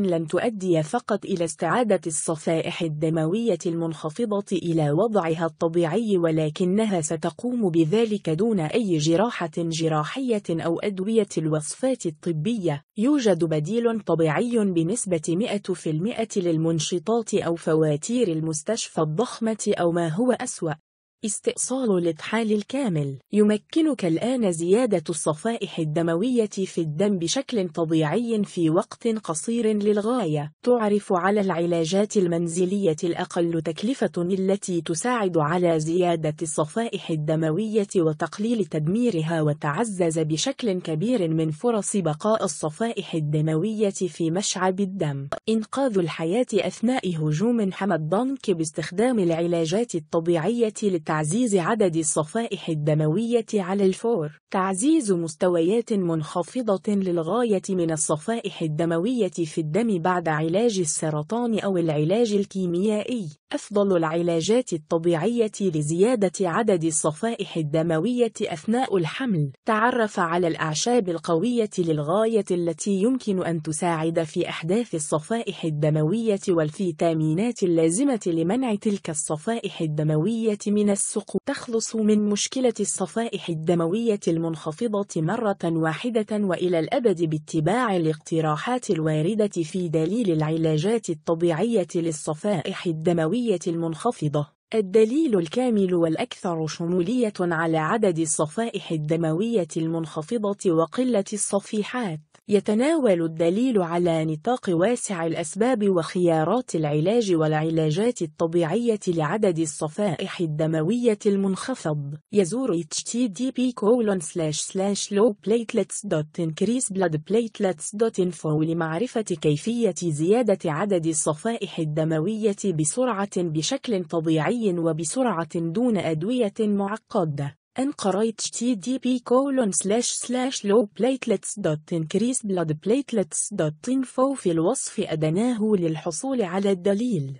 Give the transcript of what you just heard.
لن تؤدي فقط إلى استعادة الصفائح الدموية المنخفضة إلى وضعها الطبيعي ولكنها ستقوم بذلك دون أي جراحة جراحية أو أدوية الوصفات الطبية يوجد بديل طبيعي بنسبة 100% للمنشطات أو فواتير المستشفى الضخمة أو ما هو أسوأ استئصال الإطحال الكامل يمكنك الآن زيادة الصفائح الدموية في الدم بشكل طبيعي في وقت قصير للغاية تعرف على العلاجات المنزلية الأقل تكلفة التي تساعد على زيادة الصفائح الدموية وتقليل تدميرها وتعزز بشكل كبير من فرص بقاء الصفائح الدموية في مشعب الدم إنقاذ الحياة أثناء هجوم حمى الضنك باستخدام العلاجات الطبيعية للتعزيز تعزيز عدد الصفائح الدموية على الفور تعزيز مستويات منخفضة للغاية من الصفائح الدموية في الدم بعد علاج السرطان أو العلاج الكيميائي أفضل العلاجات الطبيعية لزيادة عدد الصفائح الدموية أثناء الحمل تعرف على الأعشاب القوية للغاية التي يمكن أن تساعد في أحداث الصفائح الدموية والفيتامينات اللازمة لمنع تلك الصفائح الدموية من السقوط تخلص من مشكلة الصفائح الدموية المنخفضة مرة واحدة وإلى الأبد باتباع الاقتراحات الواردة في دليل العلاجات الطبيعية للصفائح الدموية النسبية المنخفضة الدليل الكامل والأكثر شمولية على عدد الصفائح الدموية المنخفضة وقلة الصفيحات يتناول الدليل على نطاق واسع الأسباب وخيارات العلاج والعلاجات الطبيعية لعدد الصفائح الدموية المنخفض يزور http://lowplatelets.increasebloodplatelets.info لمعرفة كيفية زيادة عدد الصفائح الدموية بسرعة بشكل طبيعي عادي وبسرعة دون أدوية معقدة. ان قريت http colon slash slash low platelets dot increase blood platelets dot info في الوصف أدناه للحصول على الدليل